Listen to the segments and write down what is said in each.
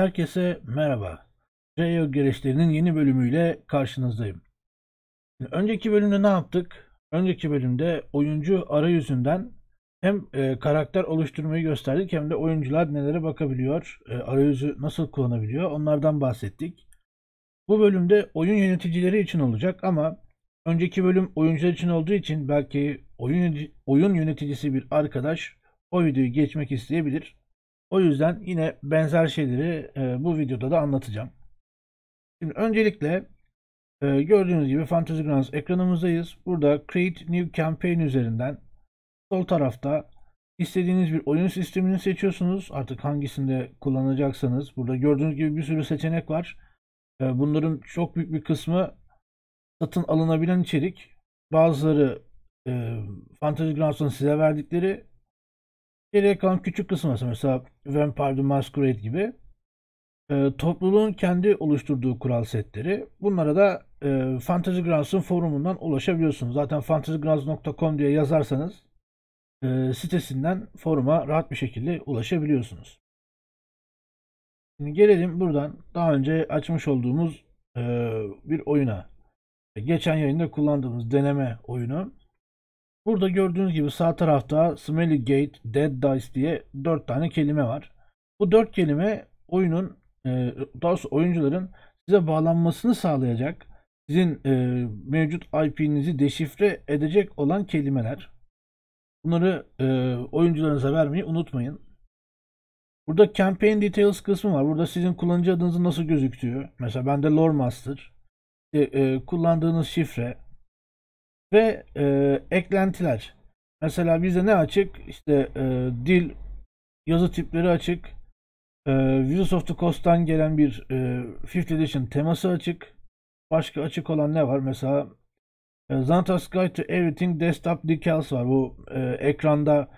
Herkese merhaba. Reyo Gereçlerinin yeni bölümüyle karşınızdayım. Önceki bölümde ne yaptık? Önceki bölümde oyuncu arayüzünden hem e, karakter oluşturmayı gösterdik hem de oyuncular nelere bakabiliyor, e, arayüzü nasıl kullanabiliyor onlardan bahsettik. Bu bölümde oyun yöneticileri için olacak ama önceki bölüm oyuncular için olduğu için belki oyun, oyun yöneticisi bir arkadaş o videoyu geçmek isteyebilir. O yüzden yine benzer şeyleri e, bu videoda da anlatacağım. Şimdi öncelikle e, gördüğünüz gibi Fantasy Grounds ekranımızdayız. Burada Create New Campaign üzerinden sol tarafta istediğiniz bir oyun sistemini seçiyorsunuz. Artık hangisinde kullanacaksanız. Burada gördüğünüz gibi bir sürü seçenek var. E, bunların çok büyük bir kısmı satın alınabilen içerik. Bazıları e, Fantasy Grounds'ın size verdikleri geriye kalan küçük kısmı mesela Vampire the Masquerade gibi e, topluluğun kendi oluşturduğu kural setleri. Bunlara da e, Fantasy Grounds'un forumundan ulaşabiliyorsunuz. Zaten fantasygrounds.com diye yazarsanız e, sitesinden foruma rahat bir şekilde ulaşabiliyorsunuz. Şimdi gelelim buradan daha önce açmış olduğumuz e, bir oyuna. Geçen yayında kullandığımız deneme oyunu. Burada gördüğünüz gibi sağ tarafta Smelly Gate, Dead Dice diye 4 tane kelime var. Bu 4 kelime oyunun e, daha doğrusu oyuncuların size bağlanmasını sağlayacak sizin e, mevcut IP'nizi deşifre edecek olan kelimeler. Bunları e, oyuncularınıza vermeyi unutmayın. Burada campaign details kısmı var. Burada sizin kullanıcı adınızın nasıl gözüktüğü. Mesela bende Lore Master. E, e, kullandığınız şifre, ve e, eklentiler. Mesela bize ne açık? İşte e, dil, yazı tipleri açık. E, Virus of the Coast'tan gelen bir e, Fifth Edition teması açık. Başka açık olan ne var? Mesela e, Xantas Guide to Everything Desktop Decals var. Bu e, ekranda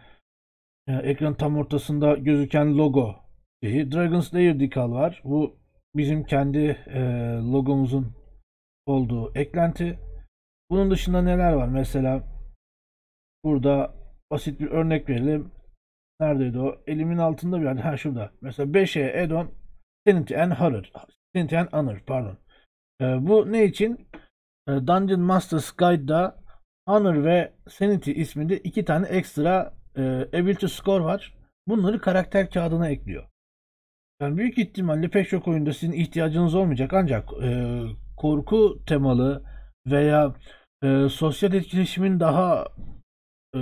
e, ekran tam ortasında gözüken logo şeyi. Dragon's Lair decal var. Bu bizim kendi e, logomuzun olduğu eklenti. Bunun dışında neler var? Mesela burada basit bir örnek verelim. Neredeydi o? Elimin altında bir yerde. Ha şurada. Mesela 5'e add-on Sanity and Horror. Sanity and Honor pardon. E, bu ne için? E, Dungeon Masters Guide'da Honor ve Sanity isminde iki tane ekstra e, ability score var. Bunları karakter kağıdına ekliyor. Yani büyük ihtimalle pek çok oyunda sizin ihtiyacınız olmayacak ancak e, korku temalı veya e, sosyal etkileşimin daha e,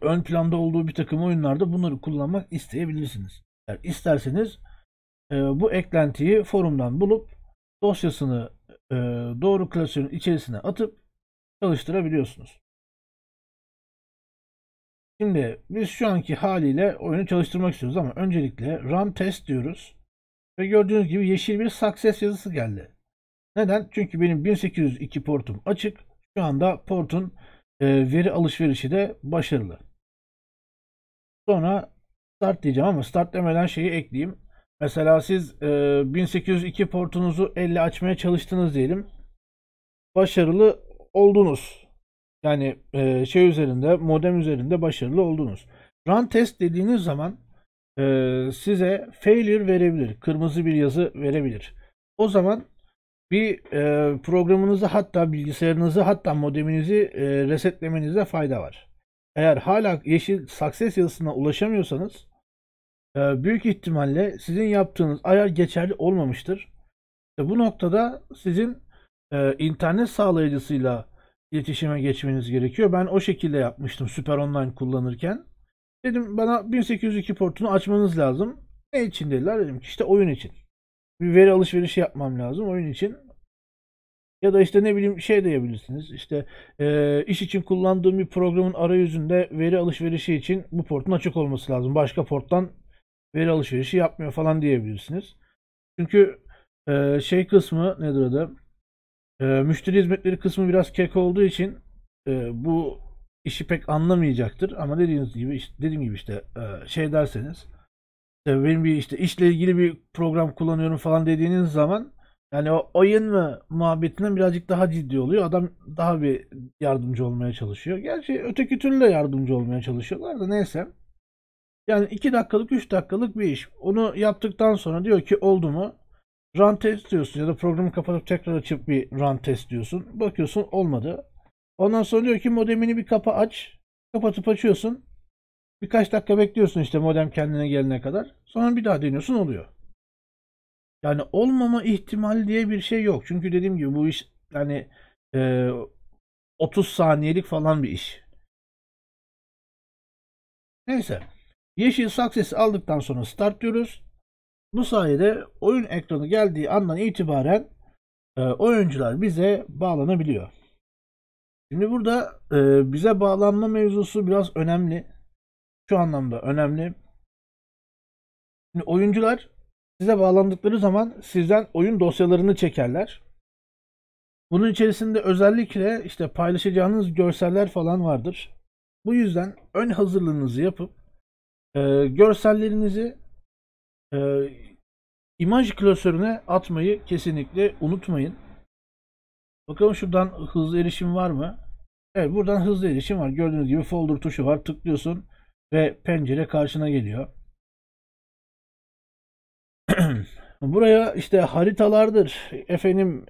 ön planda olduğu bir takım oyunlarda bunları kullanmak isteyebilirsiniz. Yani isterseniz e, bu eklentiyi forumdan bulup dosyasını e, doğru klasörün içerisine atıp çalıştırabiliyorsunuz. Şimdi biz şu anki haliyle oyunu çalıştırmak istiyoruz ama öncelikle run test diyoruz. Ve gördüğünüz gibi yeşil bir success yazısı geldi. Neden? Çünkü benim 1802 portum açık. Şu anda portun e, veri alışverişi de başarılı. Sonra start diyeceğim ama start demeden şeyi ekleyeyim. Mesela siz 1802 e, portunuzu 50 açmaya çalıştınız diyelim. Başarılı oldunuz. Yani e, şey üzerinde, modem üzerinde başarılı oldunuz. Run test dediğiniz zaman size failure verebilir. Kırmızı bir yazı verebilir. O zaman bir e, programınızı hatta bilgisayarınızı hatta modeminizi e, resetlemenize fayda var. Eğer hala yeşil success yazısına ulaşamıyorsanız e, büyük ihtimalle sizin yaptığınız ayar geçerli olmamıştır. E, bu noktada sizin e, internet sağlayıcısıyla iletişime geçmeniz gerekiyor. Ben o şekilde yapmıştım Süper Online kullanırken. Dedim bana 1802 portunu açmanız lazım. Ne için dediler? Dedim ki işte oyun için bir veri alışverişi yapmam lazım oyun için. Ya da işte ne bileyim şey diyebilirsiniz. İşte e, iş için kullandığım bir programın arayüzünde veri alışverişi için bu portun açık olması lazım. Başka porttan veri alışverişi yapmıyor falan diyebilirsiniz. Çünkü e, şey kısmı nedir adı? E, müşteri hizmetleri kısmı biraz kek olduğu için e, bu işi pek anlamayacaktır. Ama dediğiniz gibi işte, dediğim gibi işte e, şey derseniz işte benim bir işte işle ilgili bir program kullanıyorum falan dediğiniz zaman yani o oyun mu muhabbetinden birazcık daha ciddi oluyor. Adam daha bir yardımcı olmaya çalışıyor. Gerçi öteki türlü de yardımcı olmaya çalışıyorlar da neyse. Yani 2 dakikalık 3 dakikalık bir iş. Onu yaptıktan sonra diyor ki oldu mu? Run test diyorsun ya da programı kapatıp tekrar açıp bir run test diyorsun. Bakıyorsun olmadı. Ondan sonra diyor ki modemini bir kapa aç. Kapatıp açıyorsun. Birkaç dakika bekliyorsun işte modem kendine gelene kadar. Sonra bir daha deniyorsun oluyor. Yani olmama ihtimali diye bir şey yok. Çünkü dediğim gibi bu iş yani e, 30 saniyelik falan bir iş. Neyse. Yeşil Success'i aldıktan sonra start diyoruz. Bu sayede oyun ekranı geldiği andan itibaren e, oyuncular bize bağlanabiliyor. Şimdi burada e, bize bağlanma mevzusu biraz önemli şu anlamda önemli. Şimdi oyuncular size bağlandıkları zaman sizden oyun dosyalarını çekerler. Bunun içerisinde özellikle işte paylaşacağınız görseller falan vardır. Bu yüzden ön hazırlığınızı yapıp e, görsellerinizi e, imaj klasörüne atmayı kesinlikle unutmayın. Bakalım şuradan hızlı erişim var mı? Evet buradan hızlı erişim var. Gördüğünüz gibi folder tuşu var. Tıklıyorsun ve pencere karşına geliyor. Buraya işte haritalardır, efendim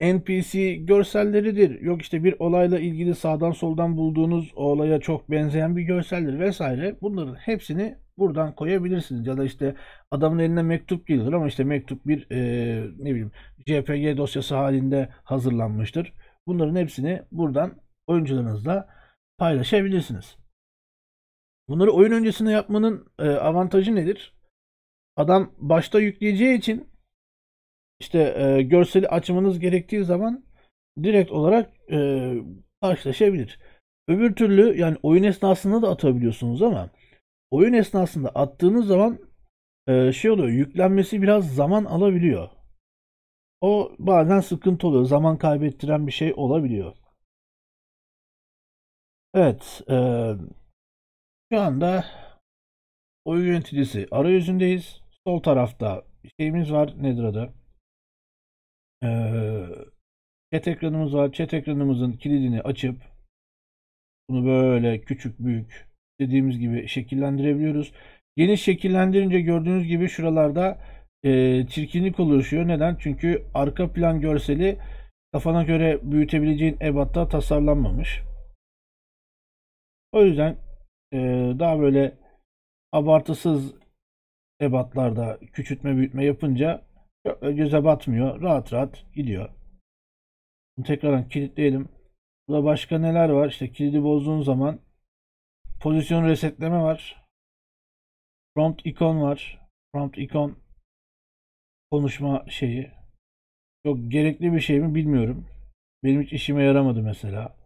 e, NPC görselleridir, yok işte bir olayla ilgili sağdan soldan bulduğunuz o olaya çok benzeyen bir görseldir vesaire. Bunların hepsini buradan koyabilirsiniz ya da işte adamın eline mektup gelir ama işte mektup bir e, ne bileyim JPG dosyası halinde hazırlanmıştır. Bunların hepsini buradan oyuncularınızla paylaşabilirsiniz. Bunları oyun öncesinde yapmanın e, avantajı nedir? Adam başta yükleyeceği için işte e, görseli açmanız gerektiği zaman direkt olarak e, karşılaşabilir. Öbür türlü yani oyun esnasında da atabiliyorsunuz ama oyun esnasında attığınız zaman e, şey oluyor yüklenmesi biraz zaman alabiliyor. O bazen sıkıntı oluyor. Zaman kaybettiren bir şey olabiliyor. Evet. E, şu anda oyun yöneticisi arayüzündeyiz. Sol tarafta şeyimiz var. Nedir adı? Ee, chat ekranımız var. Chat ekranımızın kilidini açıp bunu böyle küçük büyük dediğimiz gibi şekillendirebiliyoruz. Geniş şekillendirince gördüğünüz gibi şuralarda e, çirkinlik oluşuyor. Neden? Çünkü arka plan görseli kafana göre büyütebileceğin ebatta tasarlanmamış. O yüzden ee, daha böyle abartısız ebatlarda küçültme büyütme yapınca göze batmıyor. Rahat rahat gidiyor. Bunu tekrardan kilitleyelim. Burada başka neler var? İşte kilidi bozduğun zaman pozisyon resetleme var. Prompt ikon var. Prompt ikon konuşma şeyi. Çok gerekli bir şey mi bilmiyorum. Benim hiç işime yaramadı mesela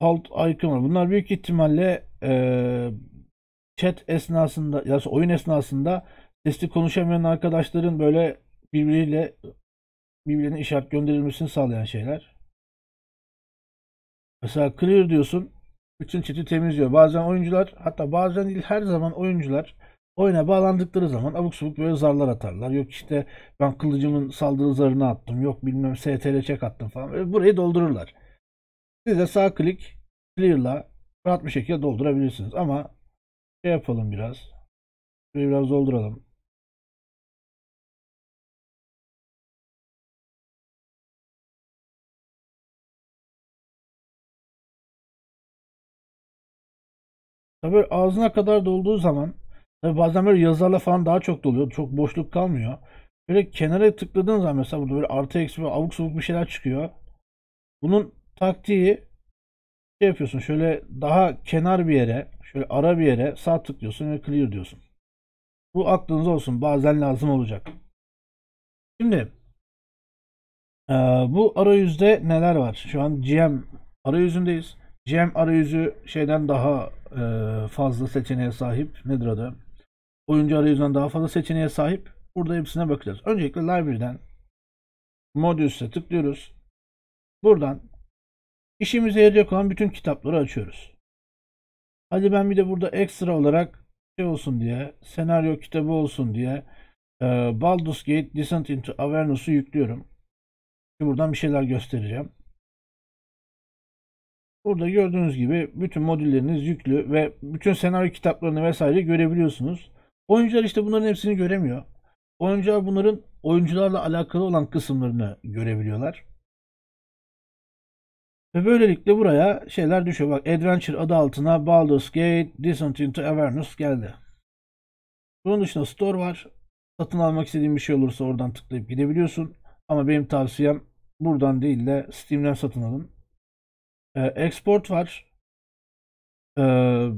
alt icon var. Bunlar büyük ihtimalle e, chat esnasında ya da oyun esnasında sesli konuşamayan arkadaşların böyle birbiriyle birbirine işaret gönderilmesini sağlayan şeyler. Mesela clear diyorsun. Bütün chat'i temizliyor. Bazen oyuncular hatta bazen değil her zaman oyuncular oyuna bağlandıkları zaman abuk subuk böyle zarlar atarlar. Yok işte ben kılıcımın saldırı zarını attım. Yok bilmem stl çek attım falan. Böyle burayı doldururlar. Siz de sağ klik clear'la rahat bir şekilde doldurabilirsiniz. Ama şey yapalım biraz. Şurayı biraz dolduralım. tabi ağzına kadar dolduğu zaman tabi bazen böyle yazılarla falan daha çok doluyor. Çok boşluk kalmıyor. Böyle kenara tıkladığınız zaman mesela burada böyle artı eksi ve avuk savuk bir şeyler çıkıyor. Bunun taktiği şey yapıyorsun. Şöyle daha kenar bir yere, şöyle ara bir yere sağ tıklıyorsun ve clear diyorsun. Bu aklınız olsun. Bazen lazım olacak. Şimdi e, bu arayüzde neler var? Şu an GM arayüzündeyiz. GM arayüzü şeyden daha e, fazla seçeneğe sahip. Nedir adı? Oyuncu arayüzünden daha fazla seçeneğe sahip. Burada hepsine bakacağız. Öncelikle library'den Modulus'e tıklıyoruz. Buradan İşimize yarayacak olan bütün kitapları açıyoruz. Hadi ben bir de burada ekstra olarak şey olsun diye, senaryo kitabı olsun diye e, Baldur's Gate Descent into Avernus'u yüklüyorum. Buradan bir şeyler göstereceğim. Burada gördüğünüz gibi bütün modülleriniz yüklü ve bütün senaryo kitaplarını vesaire görebiliyorsunuz. Oyuncular işte bunların hepsini göremiyor. Oyuncular bunların oyuncularla alakalı olan kısımlarını görebiliyorlar. Ve böylelikle buraya şeyler düşüyor. Bak Adventure adı altına Baldur's Gate, Descent into Avernus geldi. Bunun dışında store var. Satın almak istediğin bir şey olursa oradan tıklayıp gidebiliyorsun. Ama benim tavsiyem buradan değil de Steam'den satın alın. Ee, export var. Ee,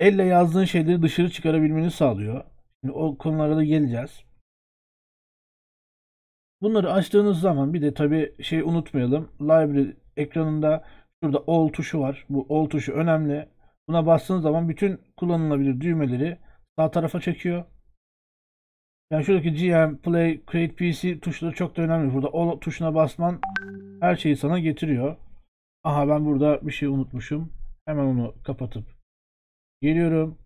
elle yazdığın şeyleri dışarı çıkarabilmeni sağlıyor. Şimdi o konulara da geleceğiz. Bunları açtığınız zaman bir de tabii şey unutmayalım. Library ekranında şurada all tuşu var. Bu all tuşu önemli. Buna bastığınız zaman bütün kullanılabilir düğmeleri sağ tarafa çekiyor. Yani şuradaki GM, Play, Create PC tuşları çok da önemli. Burada all tuşuna basman her şeyi sana getiriyor. Aha ben burada bir şey unutmuşum. Hemen onu kapatıp geliyorum.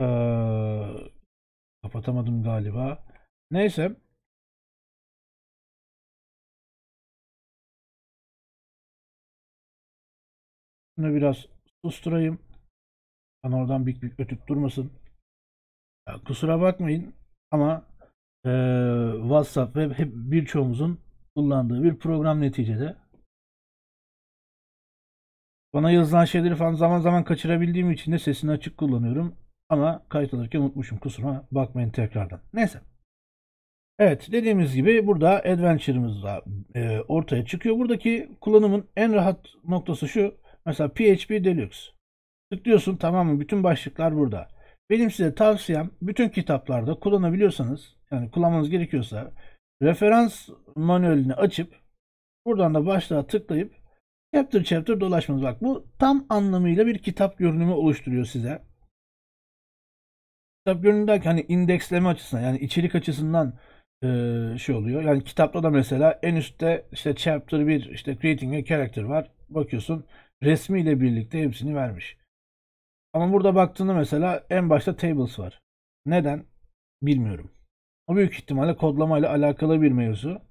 Ee, kapatamadım galiba. Neyse. Şunu biraz susturayım. Ben oradan bir bir ötüp durmasın. Ya, kusura bakmayın ama e, WhatsApp ve hep birçoğumuzun kullandığı bir program neticede. Bana yazılan şeyleri falan zaman zaman kaçırabildiğim için de sesini açık kullanıyorum. Ama kayıt alırken unutmuşum kusuruma bakmayın tekrardan. Neyse. Evet dediğimiz gibi burada Adventure'ımız da e, ortaya çıkıyor. Buradaki kullanımın en rahat noktası şu. Mesela PHP Deluxe. Tıklıyorsun tamam mı? Bütün başlıklar burada. Benim size tavsiyem bütün kitaplarda kullanabiliyorsanız yani kullanmanız gerekiyorsa referans manuelini açıp buradan da başlığa tıklayıp chapter chapter dolaşmanız. Bak bu tam anlamıyla bir kitap görünümü oluşturuyor size. Kitap görünümü derken hani indeksleme açısından yani içerik açısından şey oluyor. Yani kitapta da mesela en üstte işte chapter 1 işte creating a character var. Bakıyorsun resmiyle birlikte hepsini vermiş. Ama burada baktığında mesela en başta tables var. Neden? Bilmiyorum. O büyük ihtimalle kodlamayla alakalı bir mevzu.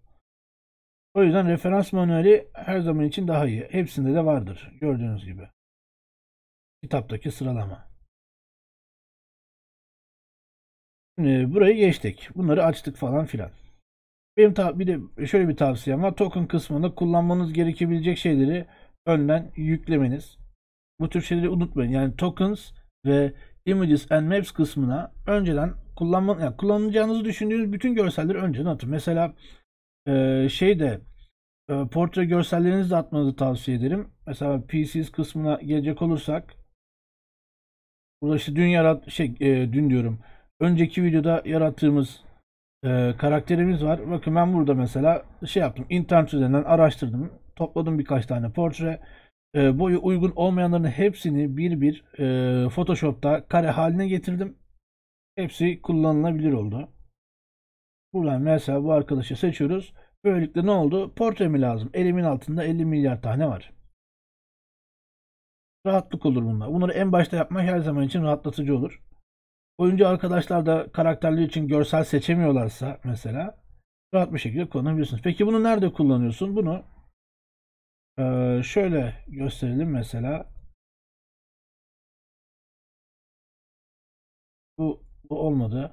O yüzden referans manueli her zaman için daha iyi. Hepsinde de vardır. Gördüğünüz gibi. Kitaptaki sıralama. Şimdi burayı geçtik. Bunları açtık falan filan. Benim bir de şöyle bir tavsiyem var. Token kısmında kullanmanız gerekebilecek şeyleri önden yüklemeniz. Bu tür şeyleri unutmayın. Yani tokens ve images and maps kısmına önceden kullanma, yani kullanacağınızı düşündüğünüz bütün görselleri önceden atın. Mesela e, şeyde e, portre görsellerinizi de atmanızı tavsiye ederim. Mesela PCs kısmına gelecek olursak burada işte dün yarat şey e, dün diyorum önceki videoda yarattığımız e, karakterimiz var. Bakın ben burada mesela şey yaptım. internet üzerinden araştırdım topladım birkaç tane portre. E, boyu uygun olmayanların hepsini bir bir e, Photoshop'ta kare haline getirdim. Hepsi kullanılabilir oldu. Buradan mesela bu arkadaşı seçiyoruz. Böylelikle ne oldu? Portre mi lazım? Elimin altında 50 milyar tane var. Rahatlık olur bunlar. Bunları en başta yapmak her zaman için rahatlatıcı olur. Oyuncu arkadaşlar da karakterleri için görsel seçemiyorlarsa mesela rahat bir şekilde kullanabilirsiniz. Peki bunu nerede kullanıyorsun? Bunu ee, şöyle gösterelim mesela. Bu, bu olmadı.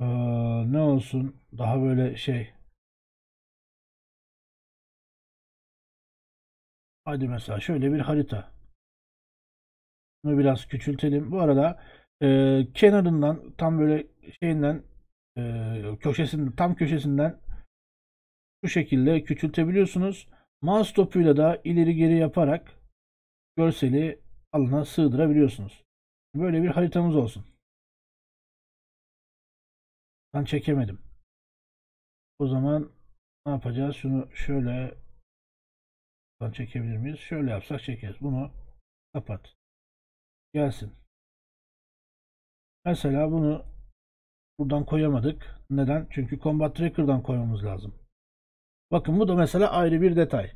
Ee, ne olsun daha böyle şey. Hadi mesela şöyle bir harita. Bunu biraz küçültelim. Bu arada e, kenarından tam böyle şeyinden e, köşesinden tam köşesinden bu şekilde küçültebiliyorsunuz. Mouse topuyla da ileri geri yaparak görseli alana sığdırabiliyorsunuz. Böyle bir haritamız olsun. Ben çekemedim. O zaman ne yapacağız? Şunu şöyle ben çekebilir miyiz? Şöyle yapsak çekeriz. Bunu kapat. Gelsin. Mesela bunu buradan koyamadık. Neden? Çünkü Combat Tracker'dan koymamız lazım. Bakın bu da mesela ayrı bir detay.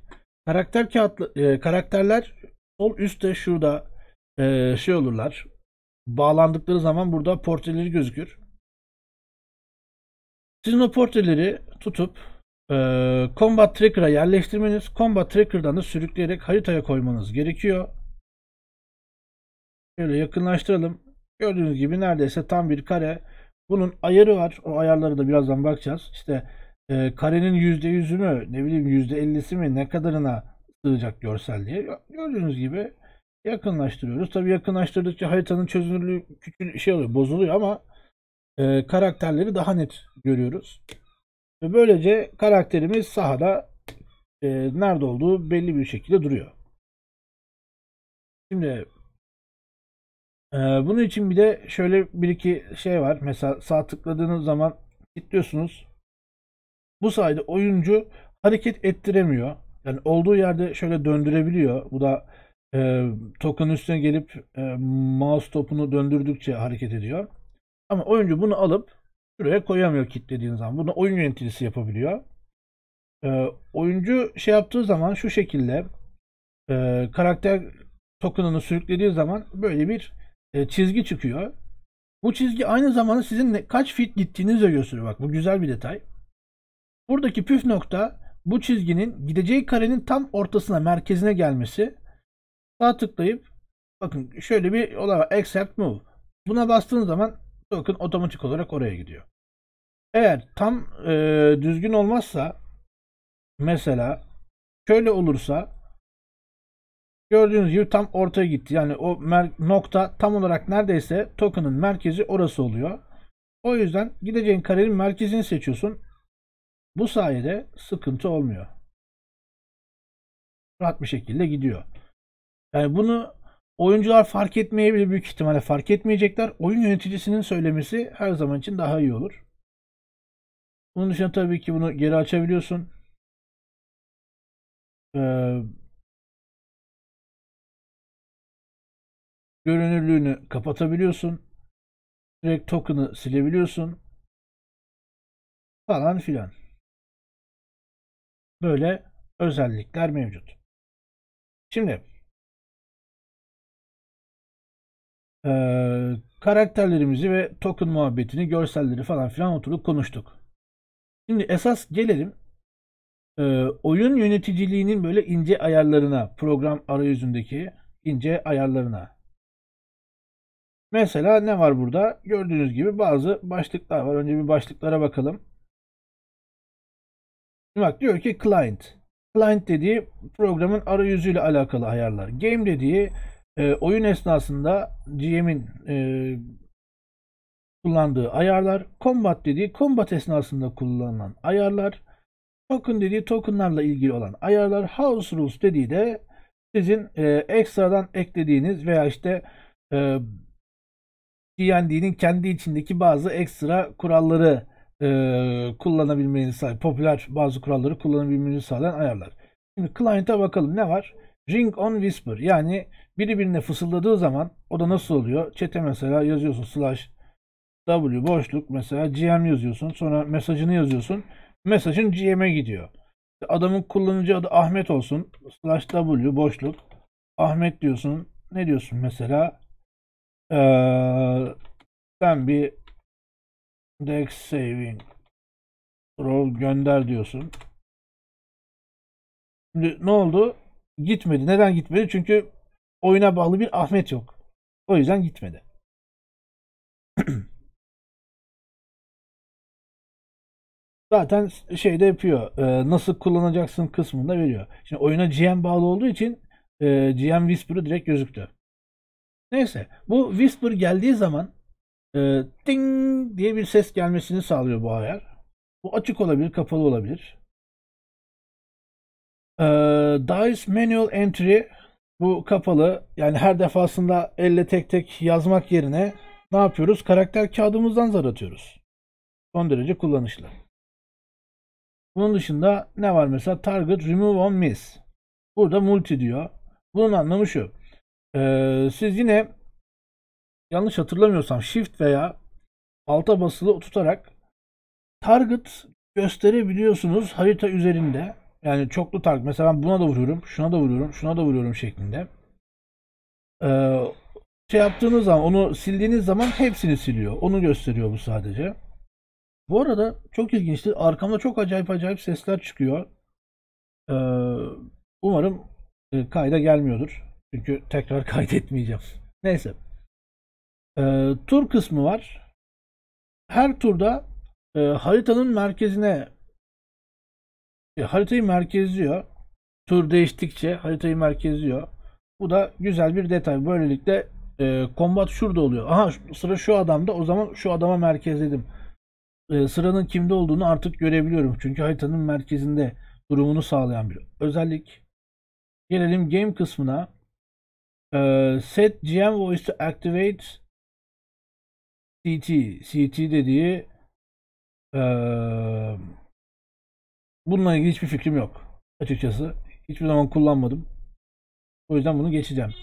Karakter kağıt e, karakterler sol üstte şurada e, şey olurlar. Bağlandıkları zaman burada portreleri gözükür. Sizin o portreleri tutup e, Combat Tracker'a yerleştirmeniz, Combat Tracker'dan da sürükleyerek haritaya koymanız gerekiyor. Şöyle yakınlaştıralım. Gördüğünüz gibi neredeyse tam bir kare. Bunun ayarı var. O ayarları da birazdan bakacağız. İşte e, karenin %100'ü mü ne bileyim %50'si mi ne kadarına sığacak görsel diye. Gördüğünüz gibi yakınlaştırıyoruz. Tabi yakınlaştırdıkça haritanın çözünürlüğü küçük şey oluyor, bozuluyor ama e, karakterleri daha net görüyoruz. Ve böylece karakterimiz sahada e, nerede olduğu belli bir şekilde duruyor. Şimdi e, bunun için bir de şöyle bir iki şey var. Mesela sağ tıkladığınız zaman kilitliyorsunuz. Bu sayede oyuncu hareket ettiremiyor. Yani olduğu yerde şöyle döndürebiliyor. Bu da e, token üstüne gelip e, mouse topunu döndürdükçe hareket ediyor. Ama oyuncu bunu alıp şuraya koyamıyor kilitlediğin zaman. Bunu oyun yöneticisi yapabiliyor. E, oyuncu şey yaptığı zaman şu şekilde e, karakter token'ını sürüklediği zaman böyle bir e, çizgi çıkıyor. Bu çizgi aynı zamanda sizin ne, kaç fit gittiğinizi de gösteriyor. Bak bu güzel bir detay. Buradaki püf nokta bu çizginin gideceği karenin tam ortasına merkezine gelmesi. Sağ tıklayıp bakın şöyle bir olay var. Accept Move. Buna bastığınız zaman token otomatik olarak oraya gidiyor. Eğer tam e, düzgün olmazsa mesela şöyle olursa gördüğünüz gibi tam ortaya gitti. Yani o nokta tam olarak neredeyse token'ın merkezi orası oluyor. O yüzden gideceğin karenin merkezini seçiyorsun. Bu sayede sıkıntı olmuyor. Rahat bir şekilde gidiyor. Yani bunu oyuncular fark etmeyebilir büyük ihtimalle fark etmeyecekler. Oyun yöneticisinin söylemesi her zaman için daha iyi olur. Bunun dışında tabii ki bunu geri açabiliyorsun. Ee, görünürlüğünü kapatabiliyorsun. Direkt token'ı silebiliyorsun. Falan filan böyle özellikler mevcut. Şimdi e, karakterlerimizi ve token muhabbetini, görselleri falan filan oturup konuştuk. Şimdi esas gelelim e, oyun yöneticiliğinin böyle ince ayarlarına, program arayüzündeki ince ayarlarına. Mesela ne var burada? Gördüğünüz gibi bazı başlıklar var. Önce bir başlıklara bakalım. Bak diyor ki client. Client dediği programın arayüzüyle alakalı ayarlar. Game dediği e, oyun esnasında GM'in e, kullandığı ayarlar. Combat dediği combat esnasında kullanılan ayarlar. Token dediği tokenlarla ilgili olan ayarlar. House rules dediği de sizin e, ekstradan eklediğiniz veya işte e, D&D'nin kendi içindeki bazı ekstra kuralları e, kullanabilmenizi sağlayan, popüler bazı kuralları kullanabilmenizi sağlayan ayarlar. Şimdi client'a bakalım ne var? Ring on whisper yani biri birine fısıldadığı zaman o da nasıl oluyor? Çete mesela yazıyorsun slash w boşluk mesela gm yazıyorsun sonra mesajını yazıyorsun. Mesajın gm'e gidiyor. Adamın kullanıcı adı Ahmet olsun slash w boşluk Ahmet diyorsun ne diyorsun mesela ee, sen bir Dex saving. Roll gönder diyorsun. Şimdi ne oldu? Gitmedi. Neden gitmedi? Çünkü oyuna bağlı bir Ahmet yok. O yüzden gitmedi. Zaten şey de yapıyor. Ee, nasıl kullanacaksın kısmında veriyor. Şimdi oyuna GM bağlı olduğu için e, GM Whisper'ı direkt gözüktü. Neyse. Bu Whisper geldiği zaman e, ding diye bir ses gelmesini sağlıyor bu ayar. Bu açık olabilir, kapalı olabilir. E, Dice Manual Entry bu kapalı. Yani her defasında elle tek tek yazmak yerine ne yapıyoruz? Karakter kağıdımızdan zar atıyoruz. Son derece kullanışlı. Bunun dışında ne var mesela? Target Remove on Miss. Burada multi diyor. Bunun anlamı şu. Ee, siz yine yanlış hatırlamıyorsam shift veya alta basılı tutarak target gösterebiliyorsunuz harita üzerinde. Yani çoklu target. Mesela ben buna da vuruyorum, şuna da vuruyorum, şuna da vuruyorum şeklinde. Ee, şey yaptığınız zaman, onu sildiğiniz zaman hepsini siliyor. Onu gösteriyor bu sadece. Bu arada çok ilginçti. Arkamda çok acayip acayip sesler çıkıyor. Ee, umarım e, kayda gelmiyordur. Çünkü tekrar kaydetmeyeceğim. Neyse e, tur kısmı var. Her turda e, haritanın merkezine e, haritayı merkezliyor. Tur değiştikçe haritayı merkezliyor. Bu da güzel bir detay. Böylelikle e, kombat şurada oluyor. Aha sıra şu adamda. O zaman şu adama merkezledim. E, sıranın kimde olduğunu artık görebiliyorum. Çünkü haritanın merkezinde durumunu sağlayan bir özellik. Gelelim game kısmına. E, set GM voice to activate CT. CT dediği ee, bununla ilgili hiçbir fikrim yok. Açıkçası. Hiçbir zaman kullanmadım. O yüzden bunu geçeceğim.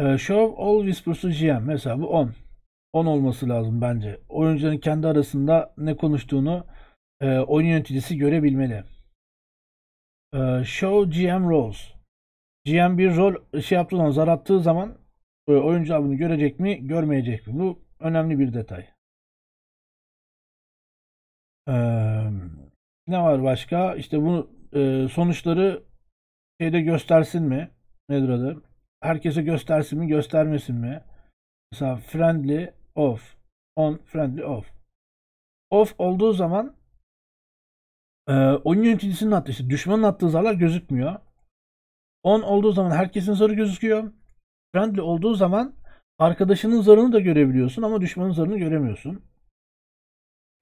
E, show all Whispers'ı GM. Mesela bu 10. 10 olması lazım bence. Oyuncuların kendi arasında ne konuştuğunu e, oyun yöneticisi görebilmeli. E, show GM roles. GM bir rol e, şey yaptığı zaman zar attığı zaman e, oyuncu bunu görecek mi görmeyecek mi? Bu önemli bir detay. Ee, ne var başka? İşte bu e, sonuçları şeyde göstersin mi? Nedir adı? Herkese göstersin mi, göstermesin mi? Mesela friendly off, on friendly off. Off olduğu zaman e, oyun yöneticisinin attığı, işte düşmanın attığı zarlar gözükmüyor. On olduğu zaman herkesin zarı gözüküyor. Friendly olduğu zaman Arkadaşının zarını da görebiliyorsun ama düşmanın zarını göremiyorsun.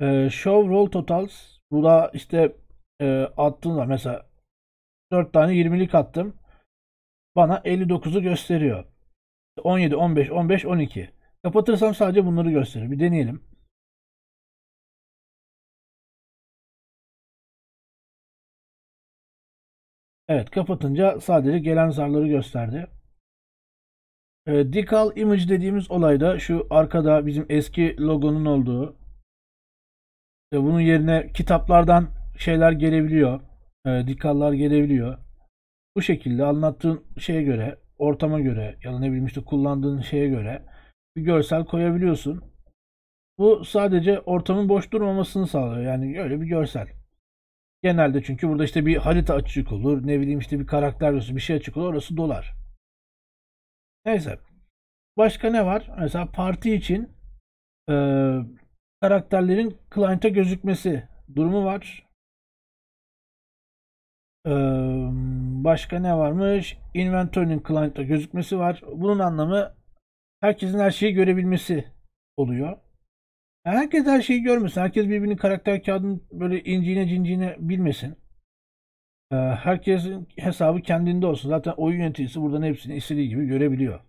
Ee, show roll totals. Bu da işte e, attığında mesela 4 tane 20'lik attım. Bana 59'u gösteriyor. 17, 15, 15, 12. Kapatırsam sadece bunları gösterir. Bir deneyelim. Evet kapatınca sadece gelen zarları gösterdi. E, decal image dediğimiz olayda şu arkada bizim eski logonun olduğu e, bunun yerine kitaplardan şeyler gelebiliyor. E, decal'lar gelebiliyor. Bu şekilde anlattığın şeye göre, ortama göre ya da ne bileyim işte kullandığın şeye göre bir görsel koyabiliyorsun. Bu sadece ortamın boş durmamasını sağlıyor. Yani öyle bir görsel. Genelde çünkü burada işte bir harita açık olur. Ne bileyim işte bir karakter bir şey açık olur. Orası dolar. Neyse. Başka ne var? Mesela parti için e, karakterlerin client'a gözükmesi durumu var. E, başka ne varmış? Inventory'nin client'a gözükmesi var. Bunun anlamı herkesin her şeyi görebilmesi oluyor. herkes her şeyi görmesin. Herkes birbirinin karakter kağıdını böyle inciğine cinciğine bilmesin. Ee, herkesin hesabı kendinde olsun. Zaten oyun yöneticisi buradan hepsini istediği gibi görebiliyor.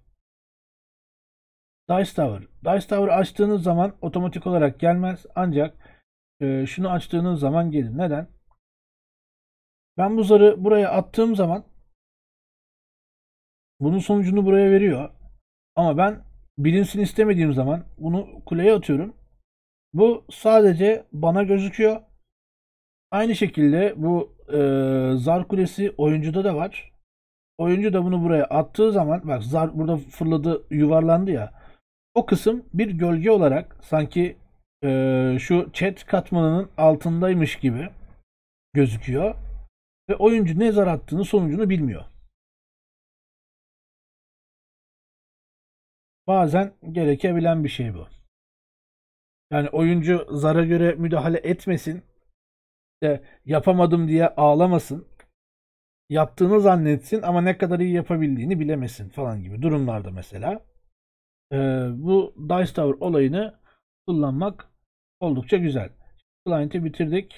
Dice Tower. Dice Tower açtığınız zaman otomatik olarak gelmez. Ancak e, şunu açtığınız zaman gelir. Neden? Ben bu zarı buraya attığım zaman bunun sonucunu buraya veriyor. Ama ben bilinsin istemediğim zaman bunu kuleye atıyorum. Bu sadece bana gözüküyor. Aynı şekilde bu e, zar kulesi oyuncuda da var. Oyuncu da bunu buraya attığı zaman bak zar burada fırladı yuvarlandı ya. O kısım bir gölge olarak sanki e, şu chat katmanının altındaymış gibi gözüküyor. Ve oyuncu ne zar attığını sonucunu bilmiyor. Bazen gerekebilen bir şey bu. Yani oyuncu zara göre müdahale etmesin işte yapamadım diye ağlamasın. Yaptığını zannetsin ama ne kadar iyi yapabildiğini bilemesin falan gibi durumlarda mesela. Ee, bu Dice Tower olayını kullanmak oldukça güzel. Client'i bitirdik.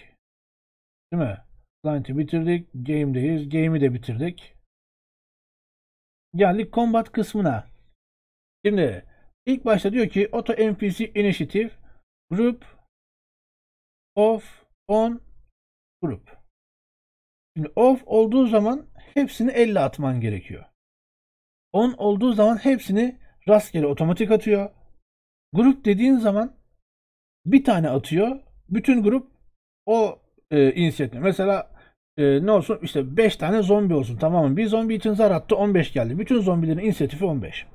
Değil mi? Client'i bitirdik. Game'deyiz. Game'i de bitirdik. Geldik combat kısmına. Şimdi ilk başta diyor ki Auto NPC Initiative Group of on grup. Şimdi off olduğu zaman hepsini elle atman gerekiyor. On olduğu zaman hepsini rastgele otomatik atıyor. Grup dediğin zaman bir tane atıyor. Bütün grup o e, inisiyatif. Mesela e, ne olsun işte 5 tane zombi olsun tamam mı? Bir zombi için zar attı 15 geldi. Bütün zombilerin inisiyatifi 15.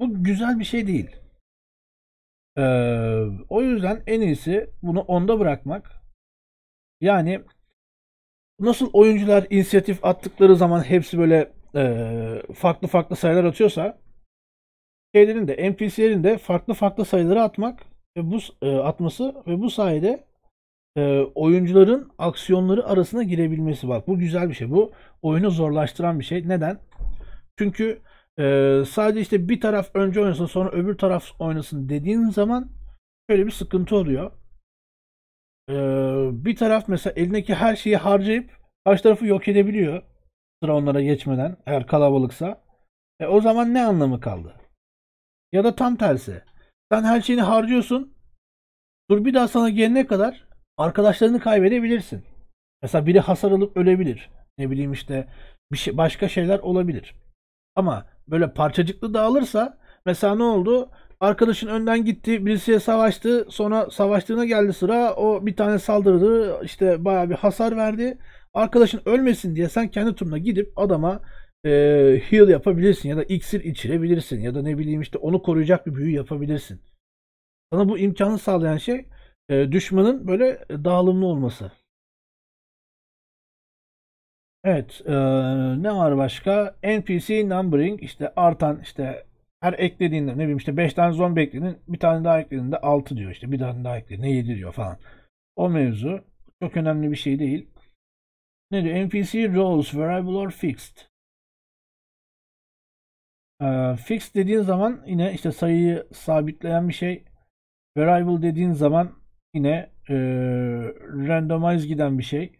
Bu güzel bir şey değil. Ee, o yüzden en iyisi bunu onda bırakmak. Yani nasıl oyuncular inisiyatif attıkları zaman hepsi böyle e, farklı farklı sayılar atıyorsa şeylerin de NPC'lerin de farklı farklı sayıları atmak ve bu e, atması ve bu sayede e, oyuncuların aksiyonları arasına girebilmesi bak bu güzel bir şey bu oyunu zorlaştıran bir şey neden çünkü e, sadece işte bir taraf önce oynasın sonra öbür taraf oynasın dediğin zaman şöyle bir sıkıntı oluyor ee, bir taraf mesela elindeki her şeyi harcayıp karşı tarafı yok edebiliyor. Sıra onlara geçmeden eğer kalabalıksa. E, o zaman ne anlamı kaldı? Ya da tam tersi. Sen her şeyini harcıyorsun. Dur bir daha sana gelene kadar arkadaşlarını kaybedebilirsin. Mesela biri hasar alıp ölebilir. Ne bileyim işte bir şey, başka şeyler olabilir. Ama böyle parçacıklı dağılırsa mesela ne oldu? Arkadaşın önden gitti, birisiyle savaştı. Sonra savaştığına geldi sıra. O bir tane saldırdı. işte baya bir hasar verdi. Arkadaşın ölmesin diye sen kendi turuna gidip adama e, heal yapabilirsin ya da iksir içirebilirsin ya da ne bileyim işte onu koruyacak bir büyü yapabilirsin. Sana bu imkanı sağlayan şey e, düşmanın böyle dağılımlı olması. Evet, e, ne var başka? NPC numbering işte artan işte her eklediğinde ne bileyim işte 5 tane zombi ekledin. Bir tane daha eklediğinde 6 diyor işte. Bir tane daha eklediğinde 7 diyor falan. O mevzu çok önemli bir şey değil. Ne diyor? NPC roles variable or fixed. Ee, fixed dediğin zaman yine işte sayıyı sabitleyen bir şey. Variable dediğin zaman yine e, randomize giden bir şey.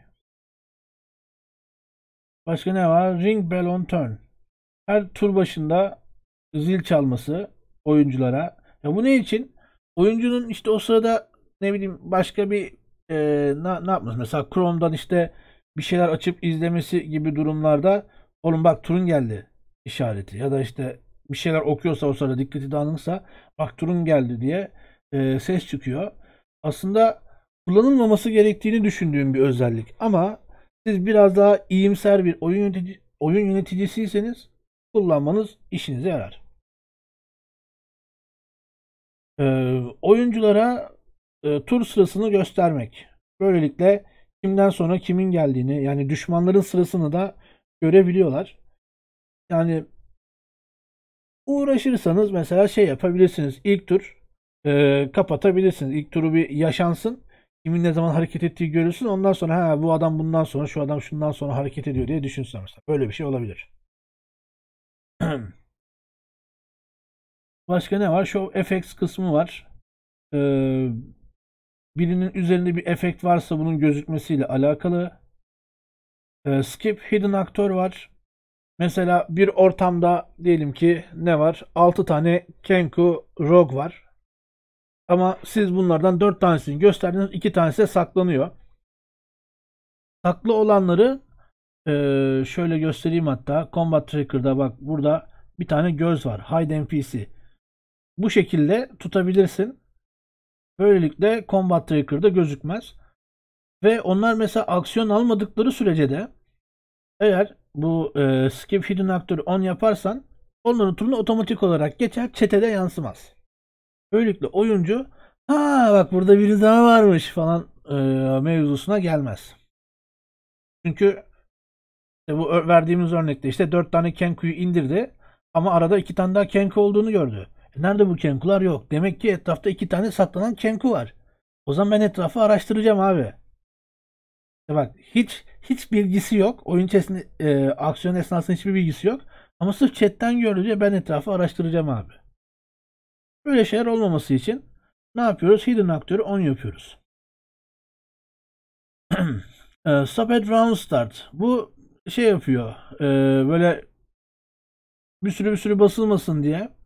Başka ne var? Ring bell on turn. Her tur başında zil çalması oyunculara. Ya bu ne için? Oyuncunun işte o sırada ne bileyim başka bir e, ne, ne yapması? Mesela Chrome'dan işte bir şeyler açıp izlemesi gibi durumlarda oğlum bak turun geldi işareti ya da işte bir şeyler okuyorsa o sırada dikkati dağınıksa bak turun geldi diye e, ses çıkıyor. Aslında kullanılmaması gerektiğini düşündüğüm bir özellik ama siz biraz daha iyimser bir oyun yönetici, oyun yöneticisiyseniz kullanmanız işinize yarar. Ee, oyunculara e, tur sırasını göstermek. Böylelikle kimden sonra kimin geldiğini yani düşmanların sırasını da görebiliyorlar. Yani uğraşırsanız mesela şey yapabilirsiniz. İlk tur e, kapatabilirsiniz. İlk turu bir yaşansın. Kimin ne zaman hareket ettiği görürsün. Ondan sonra ha bu adam bundan sonra şu adam şundan sonra hareket ediyor diye düşünsün mesela. Böyle bir şey olabilir. Başka ne var? Show effects kısmı var. Ee, birinin üzerinde bir efekt varsa bunun gözükmesiyle alakalı. Ee, skip hidden aktör var. Mesela bir ortamda diyelim ki ne var? 6 tane Kenku Rogue var. Ama siz bunlardan 4 tanesini gösterdiniz. 2 tanesi de saklanıyor. Saklı olanları ee, şöyle göstereyim hatta. Combat Tracker'da bak burada bir tane göz var. Hide NPC. Bu şekilde tutabilirsin. Böylelikle Combat Tracker'da gözükmez. Ve onlar mesela aksiyon almadıkları sürece de eğer bu e, skip hidden actor on yaparsan onların turunu otomatik olarak geçer çetede yansımaz. Böylelikle oyuncu ha bak burada biri daha varmış falan e, mevzusuna gelmez. Çünkü e, bu verdiğimiz örnekte işte 4 tane Kenku'yu indirdi ama arada 2 tane daha Kenku olduğunu gördü. E, nerede bu Kenku'lar? Yok. Demek ki etrafta 2 tane saklanan Kenku var. O zaman ben etrafı araştıracağım abi. E bak hiç hiç bilgisi yok. Oyun içerisinde e, aksiyon esnasında hiçbir bilgisi yok. Ama sırf chatten görünce ben etrafı araştıracağım abi. Böyle şeyler olmaması için ne yapıyoruz? Hidden aktörü 10 yapıyoruz. Stop at e, round start. Bu şey yapıyor. E, böyle bir sürü bir sürü basılmasın diye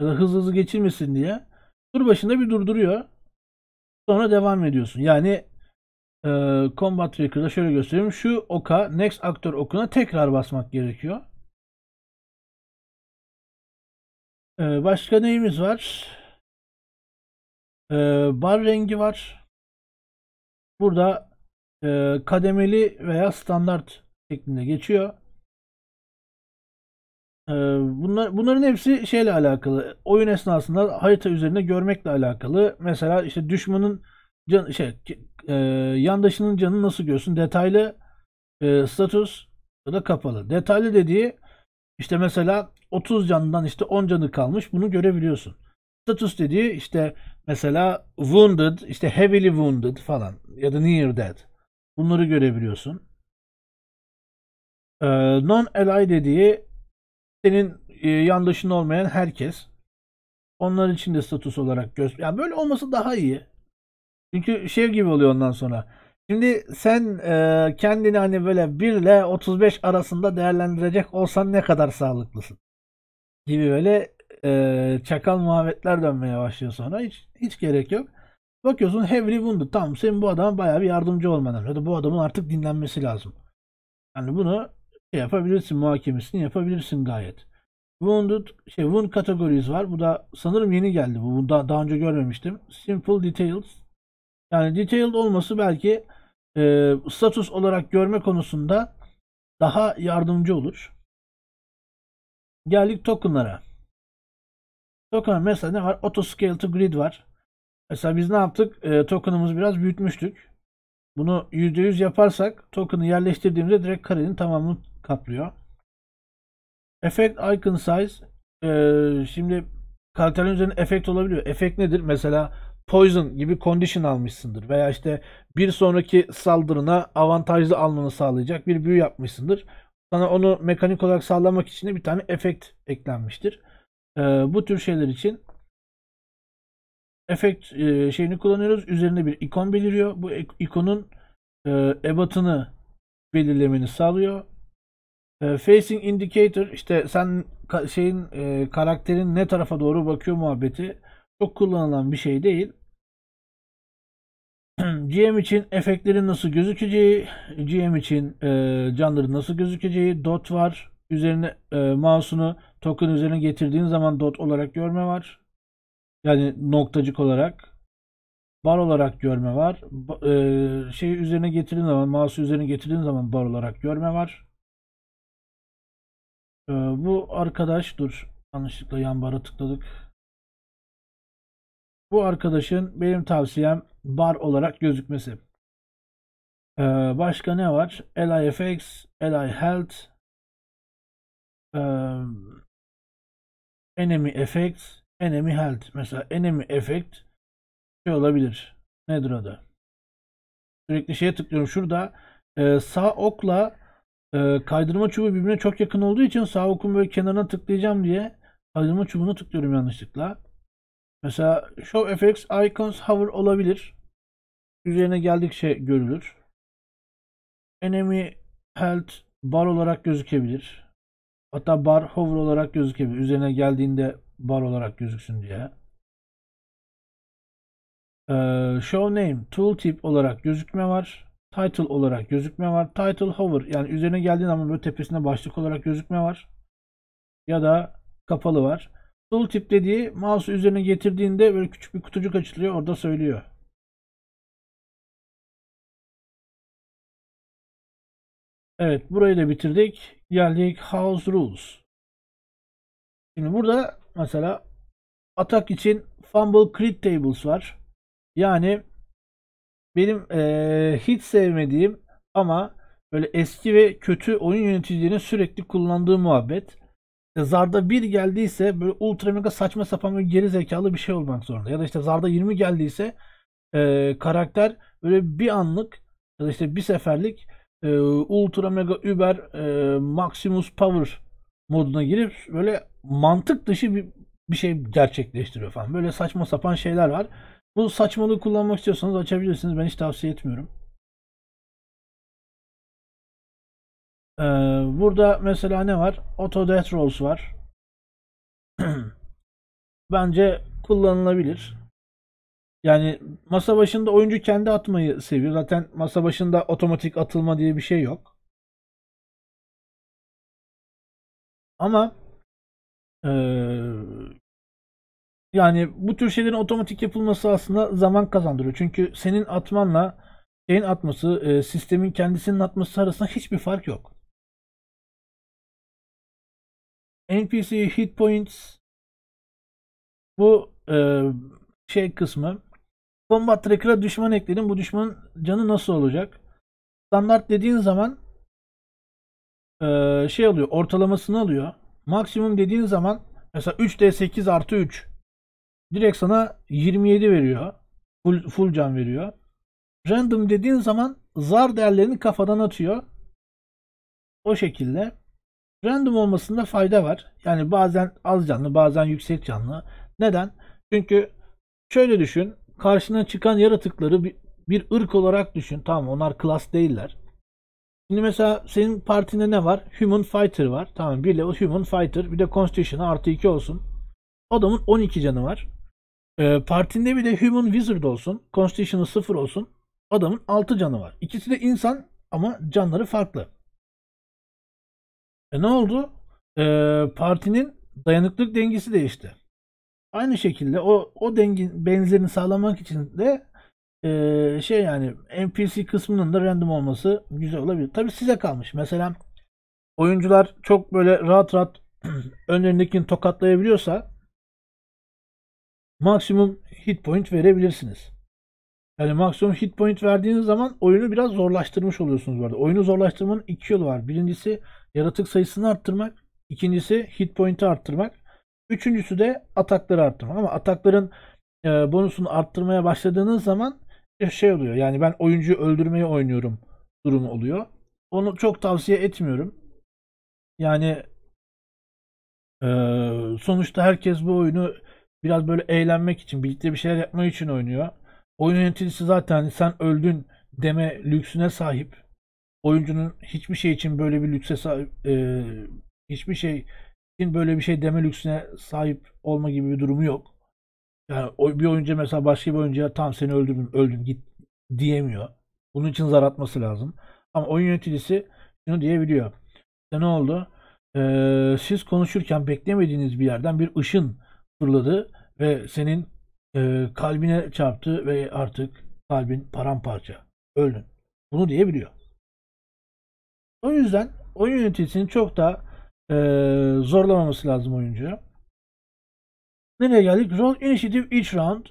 ya da hızlı hızlı geçilmesin diye dur başında bir durduruyor. Sonra devam ediyorsun. Yani e, Combat Tracker'da şöyle göstereyim. Şu oka, Next Actor okuna tekrar basmak gerekiyor. E, başka neyimiz var? E, bar rengi var. Burada e, kademeli veya standart şeklinde geçiyor. Ee, bunlar, bunların hepsi şeyle alakalı. Oyun esnasında harita üzerinde görmekle alakalı. Mesela işte düşmanın can, şey, e, yandaşının canı nasıl görsün? Detaylı e, status ya da kapalı. Detaylı dediği işte mesela 30 candan işte 10 canı kalmış bunu görebiliyorsun. Status dediği işte mesela wounded, işte heavily wounded falan ya da near dead. Bunları görebiliyorsun. E, Non-ally dediği senin e, yandaşın olmayan herkes. Onlar için de status olarak göz... Yani böyle olması daha iyi. Çünkü şey gibi oluyor ondan sonra. Şimdi sen e, kendini hani böyle 1 ile 35 arasında değerlendirecek olsan ne kadar sağlıklısın? Gibi böyle e, çakal muhabbetler dönmeye başlıyor sonra. Hiç, hiç gerek yok. Bakıyorsun heavily wounded. Tamam senin bu adama baya bir yardımcı olman lazım. Ya da bu adamın artık dinlenmesi lazım. Yani bunu yapabilirsin muhakemesini yapabilirsin gayet. Wounded, şey Wound kategorisi var. Bu da sanırım yeni geldi. Bu da, daha önce görmemiştim. Simple Details. Yani detailed olması belki e, status olarak görme konusunda daha yardımcı olur. Geldik tokenlara. Token mesela ne var? Auto scale to grid var. Mesela biz ne yaptık? E, token'ımızı biraz büyütmüştük. Bunu %100 yaparsak token'ı yerleştirdiğimizde direkt karenin tamamını kaplıyor. Effect icon size e, şimdi karakterin üzerine efekt olabiliyor. Efekt nedir? Mesela poison gibi condition almışsındır veya işte bir sonraki saldırına avantajlı almanı sağlayacak bir büyü yapmışsındır. Sana onu mekanik olarak sağlamak için de bir tane efekt eklenmiştir. E, bu tür şeyler için efekt e, şeyini kullanıyoruz. Üzerinde bir ikon beliriyor. Bu e, ikonun e, ebatını belirlemeni sağlıyor. E, facing indicator işte sen ka- şeyin e, karakterin ne tarafa doğru bakıyor muhabbeti çok kullanılan bir şey değil. GM için efektlerin nasıl gözükeceği, GM için e, canların nasıl gözükeceği, dot var. Üzerine e, mouse'unu token üzerine getirdiğin zaman dot olarak görme var. Yani noktacık olarak. Bar olarak görme var. Ba, e, şeyi üzerine getirdiğin zaman, mouse'u üzerine getirdiğin zaman bar olarak görme var. Ee, bu arkadaş dur. Yanlışlıkla yan bara tıkladık. Bu arkadaşın benim tavsiyem bar olarak gözükmesi. Ee, başka ne var? LIFX, LI Health, ee, Enemy Effect, Enemy Health. Mesela Enemy Effect şey olabilir. Nedir adı? Sürekli şeye tıklıyorum. Şurada e, sağ okla e, kaydırma çubuğu birbirine çok yakın olduğu için sağ okum böyle kenarına tıklayacağım diye kaydırma çubuğuna tıklıyorum yanlışlıkla. Mesela Show Effects Icons Hover olabilir. Üzerine geldikçe görülür. Enemy Health bar olarak gözükebilir. Hatta bar hover olarak gözükebilir. Üzerine geldiğinde bar olarak gözüksün diye. Ee, show name tooltip olarak gözükme var. Title olarak gözükme var. Title hover yani üzerine geldiğin zaman böyle tepesinde başlık olarak gözükme var. Ya da kapalı var. Tool tip dediği mouse'u üzerine getirdiğinde böyle küçük bir kutucuk açılıyor. Orada söylüyor. Evet burayı da bitirdik. Geldik House Rules. Şimdi burada mesela atak için Fumble Crit Tables var. Yani benim e, hiç sevmediğim ama böyle eski ve kötü oyun yöneticilerinin sürekli kullandığı muhabbet. E, Zarda bir geldiyse böyle ultra mega saçma sapan bir geri zekalı bir şey olmak zorunda. Ya da işte Zarda 20 geldiyse e, karakter böyle bir anlık ya da işte bir seferlik e, ultra mega über e, maximus power moduna girip böyle mantık dışı bir, bir şey gerçekleştiriyor falan. Böyle saçma sapan şeyler var. Bu saçmalığı kullanmak istiyorsanız açabilirsiniz. Ben hiç tavsiye etmiyorum. Ee, burada mesela ne var? Auto Death Rolls var. Bence kullanılabilir. Yani masa başında oyuncu kendi atmayı seviyor. Zaten masa başında otomatik atılma diye bir şey yok. Ama e, yani bu tür şeylerin otomatik yapılması aslında zaman kazandırıyor. Çünkü senin atmanla şeyin atması, e, sistemin kendisinin atması arasında hiçbir fark yok. NPC hit points bu e, şey kısmı combat tracker'a düşman ekledim. Bu düşmanın canı nasıl olacak? Standart dediğin zaman e, şey alıyor, ortalamasını alıyor. Maksimum dediğin zaman mesela 3D8 artı 3 direkt sana 27 veriyor. Full, full can veriyor. Random dediğin zaman zar değerlerini kafadan atıyor. O şekilde. Random olmasında fayda var. Yani bazen az canlı bazen yüksek canlı. Neden? Çünkü şöyle düşün. Karşına çıkan yaratıkları bir, bir ırk olarak düşün. Tamam onlar klas değiller. Şimdi mesela senin partinde ne var? Human Fighter var. Tamam bir level Human Fighter. Bir de Constitution'a artı 2 olsun. Adamın 12 canı var. E, partinde bir de Human Wizard olsun. Constitution'ı sıfır olsun. Adamın altı canı var. İkisi de insan ama canları farklı. E ne oldu? E, partinin dayanıklılık dengesi değişti. Aynı şekilde o o dengin benzerini sağlamak için de e, şey yani NPC kısmının da random olması güzel olabilir. Tabi size kalmış. Mesela oyuncular çok böyle rahat rahat önlerindekini tokatlayabiliyorsa maksimum hit point verebilirsiniz. Yani maksimum hit point verdiğiniz zaman oyunu biraz zorlaştırmış oluyorsunuz bu arada. Oyunu zorlaştırmanın iki yolu var. Birincisi yaratık sayısını arttırmak. ikincisi hit point'i arttırmak. Üçüncüsü de atakları arttırmak. Ama atakların e, bonusunu arttırmaya başladığınız zaman e, şey oluyor. Yani ben oyuncuyu öldürmeye oynuyorum durumu oluyor. Onu çok tavsiye etmiyorum. Yani e, sonuçta herkes bu oyunu Biraz böyle eğlenmek için, birlikte bir şeyler yapmak için oynuyor. Oyun yöneticisi zaten sen öldün deme lüksüne sahip. Oyuncunun hiçbir şey için böyle bir lükse sahip, e, hiçbir şey için böyle bir şey deme lüksüne sahip olma gibi bir durumu yok. Yani bir oyuncu mesela başka bir oyuncuya tam seni öldürdüm, öldün git diyemiyor. Bunun için zar atması lazım. Ama oyun yöneticisi şunu diyebiliyor. İşte ne oldu? Ee, siz konuşurken beklemediğiniz bir yerden bir ışın fırladı ve senin e, kalbine çarptı ve artık kalbin paramparça. Öldün. Bunu diyebiliyor. O yüzden oyun yöneticisini çok da e, zorlamaması lazım oyuncuya. Nereye geldik? Role Initiative each round.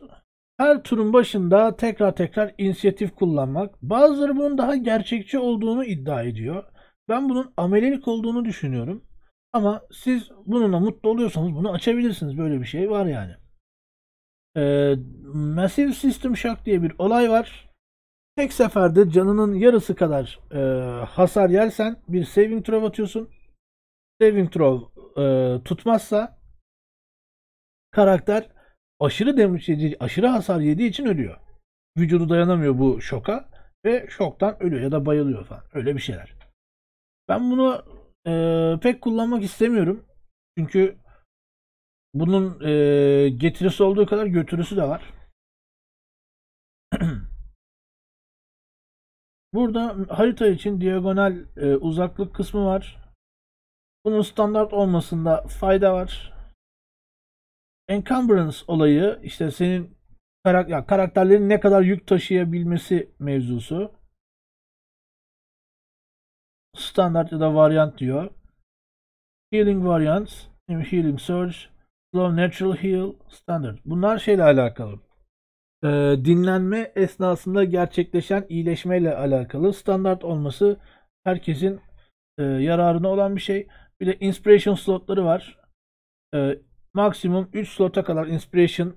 Her turun başında tekrar tekrar inisiyatif kullanmak. Bazıları bunun daha gerçekçi olduğunu iddia ediyor. Ben bunun amelilik olduğunu düşünüyorum. Ama siz bununla mutlu oluyorsanız bunu açabilirsiniz. Böyle bir şey var yani. Ee, Massive System Shock diye bir olay var. Tek seferde canının yarısı kadar e, hasar yersen bir saving throw atıyorsun. Saving throw e, tutmazsa karakter aşırı damage aşırı hasar yediği için ölüyor. Vücudu dayanamıyor bu şoka ve şoktan ölüyor ya da bayılıyor falan. Öyle bir şeyler. Ben bunu e, pek kullanmak istemiyorum. Çünkü bunun e, getirisi olduğu kadar götürüsü de var. Burada harita için diagonal e, uzaklık kısmı var. Bunun standart olmasında fayda var. Encumbrance olayı işte senin karak ya karakterlerin ne kadar yük taşıyabilmesi mevzusu standart ya da variant diyor. Healing variants, healing surge, slow natural heal, standard. Bunlar şeyle alakalı. Ee, dinlenme esnasında gerçekleşen iyileşmeyle alakalı. Standart olması herkesin e, yararına olan bir şey. Bir de inspiration slotları var. Ee, maksimum 3 slota kadar inspiration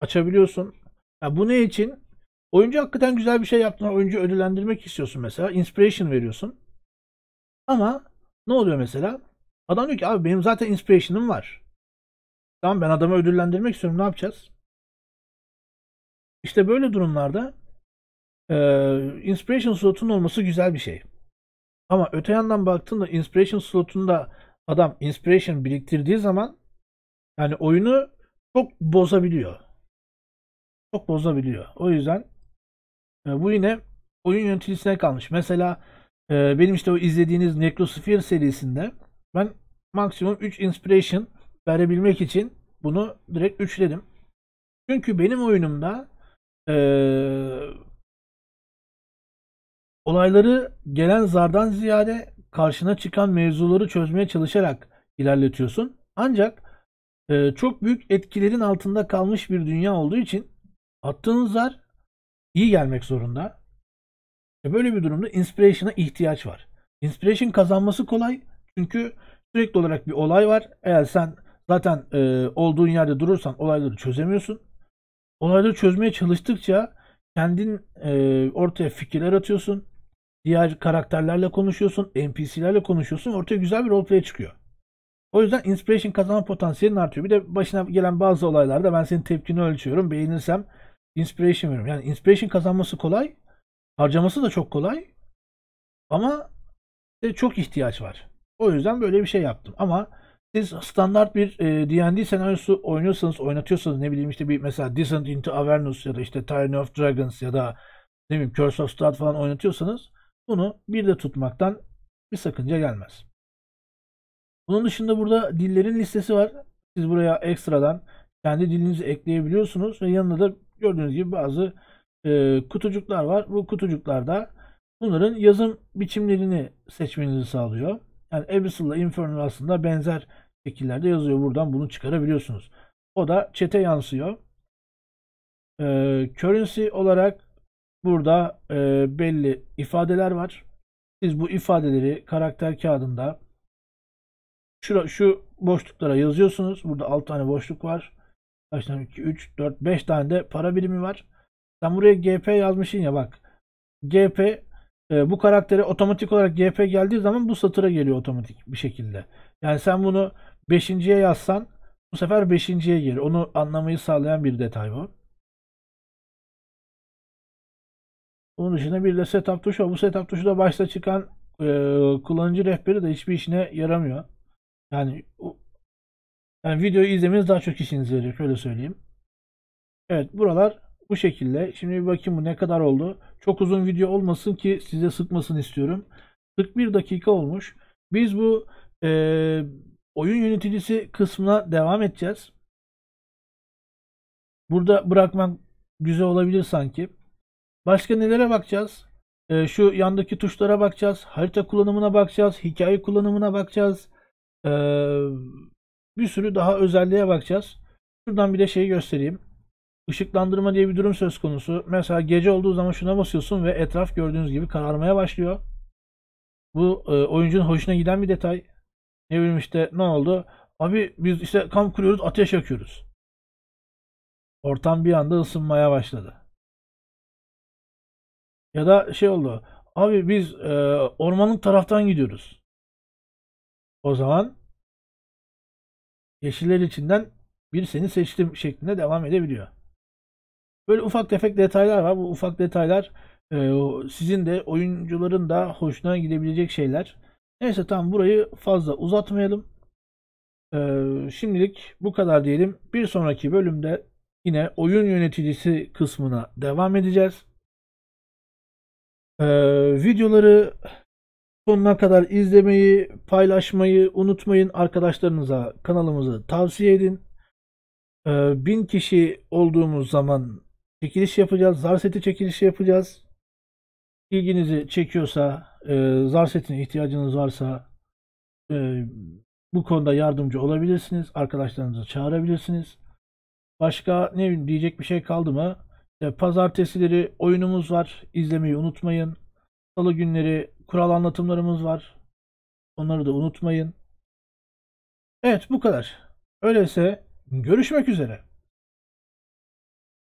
açabiliyorsun. Ya bu ne için? Oyuncu hakikaten güzel bir şey yaptığında oyuncu ödüllendirmek istiyorsun mesela. Inspiration veriyorsun. Ama ne oluyor mesela? Adam diyor ki abi benim zaten inspiration'ım var. Tamam ben adamı ödüllendirmek istiyorum ne yapacağız? İşte böyle durumlarda e, inspiration slotun olması güzel bir şey. Ama öte yandan baktığında inspiration slotunda adam inspiration biriktirdiği zaman yani oyunu çok bozabiliyor. Çok bozabiliyor. O yüzden e, bu yine oyun yöneticisine kalmış. Mesela e, benim işte o izlediğiniz Necrosphere serisinde ben maksimum 3 inspiration verebilmek için bunu direkt üçledim. Çünkü benim oyunumda e, olayları gelen zardan ziyade karşına çıkan mevzuları çözmeye çalışarak ilerletiyorsun. Ancak e, çok büyük etkilerin altında kalmış bir dünya olduğu için attığın zar iyi gelmek zorunda. E böyle bir durumda inspiration'a ihtiyaç var. Inspiration kazanması kolay çünkü sürekli olarak bir olay var. Eğer sen zaten e, olduğun yerde durursan olayları çözemiyorsun. Olayları çözmeye çalıştıkça kendin e, ortaya fikirler atıyorsun. Diğer karakterlerle konuşuyorsun, NPC'lerle konuşuyorsun. Ortaya güzel bir roleplay çıkıyor. O yüzden inspiration kazanma potansiyelin artıyor. Bir de başına gelen bazı olaylarda ben senin tepkini ölçüyorum. Beğenirsem inspiration veriyorum. Yani inspiration kazanması kolay Harcaması da çok kolay. Ama işte çok ihtiyaç var. O yüzden böyle bir şey yaptım. Ama siz standart bir e, D&D senaryosu oynuyorsanız, oynatıyorsanız ne bileyim işte bir mesela Descent into Avernus ya da işte Tyranny of Dragons ya da ne bileyim Curse of Strahd falan oynatıyorsanız bunu bir de tutmaktan bir sakınca gelmez. Bunun dışında burada dillerin listesi var. Siz buraya ekstradan kendi dilinizi ekleyebiliyorsunuz ve yanında da gördüğünüz gibi bazı e, kutucuklar var. Bu kutucuklarda bunların yazım biçimlerini seçmenizi sağlıyor. Yani Abyssal ile Infernal aslında benzer şekillerde yazıyor. Buradan bunu çıkarabiliyorsunuz. O da çete yansıyor. E, currency olarak burada e, belli ifadeler var. Siz bu ifadeleri karakter kağıdında şura, şu boşluklara yazıyorsunuz. Burada 6 tane boşluk var. Kaç tane? 2, 3, 4, 5 tane de para birimi var. Sen buraya GP yazmışsın ya bak. GP e, bu karaktere otomatik olarak GP geldiği zaman bu satıra geliyor otomatik bir şekilde. Yani sen bunu 5.ye yazsan bu sefer 5.ye gelir. Onu anlamayı sağlayan bir detay bu. Onun dışında bir de setup tuşu var. Bu setup tuşu da başta çıkan e, kullanıcı rehberi de hiçbir işine yaramıyor. Yani yani videoyu izlemeniz daha çok işinize yarayacak Şöyle söyleyeyim. Evet buralar bu şekilde. Şimdi bir bakayım bu ne kadar oldu. Çok uzun video olmasın ki size sıkmasın istiyorum. 41 dakika olmuş. Biz bu e, oyun yöneticisi kısmına devam edeceğiz. Burada bırakmak güzel olabilir sanki. Başka nelere bakacağız? E, şu yandaki tuşlara bakacağız. Harita kullanımına bakacağız. Hikaye kullanımına bakacağız. E, bir sürü daha özelliğe bakacağız. Şuradan bir de şeyi göstereyim. Işıklandırma diye bir durum söz konusu. Mesela gece olduğu zaman şuna basıyorsun ve etraf gördüğünüz gibi kararmaya başlıyor. Bu e, oyuncunun hoşuna giden bir detay. Ne bileyim işte ne oldu? Abi biz işte kamp kuruyoruz, ateş yakıyoruz. Ortam bir anda ısınmaya başladı. Ya da şey oldu. Abi biz e, ormanın taraftan gidiyoruz. O zaman yeşiller içinden bir seni seçtim şeklinde devam edebiliyor. Böyle ufak tefek detaylar var. Bu ufak detaylar e, sizin de oyuncuların da hoşuna gidebilecek şeyler. Neyse tamam burayı fazla uzatmayalım. E, şimdilik bu kadar diyelim. Bir sonraki bölümde yine oyun yöneticisi kısmına devam edeceğiz. E, videoları sonuna kadar izlemeyi, paylaşmayı unutmayın. Arkadaşlarınıza kanalımızı tavsiye edin. E, bin kişi olduğumuz zaman çekiliş yapacağız. Zar seti çekilişi yapacağız. İlginizi çekiyorsa, e, zar setine ihtiyacınız varsa e, bu konuda yardımcı olabilirsiniz. Arkadaşlarınızı çağırabilirsiniz. Başka ne diyecek bir şey kaldı mı? İşte pazartesileri oyunumuz var. İzlemeyi unutmayın. Salı günleri kural anlatımlarımız var. Onları da unutmayın. Evet bu kadar. Öyleyse görüşmek üzere.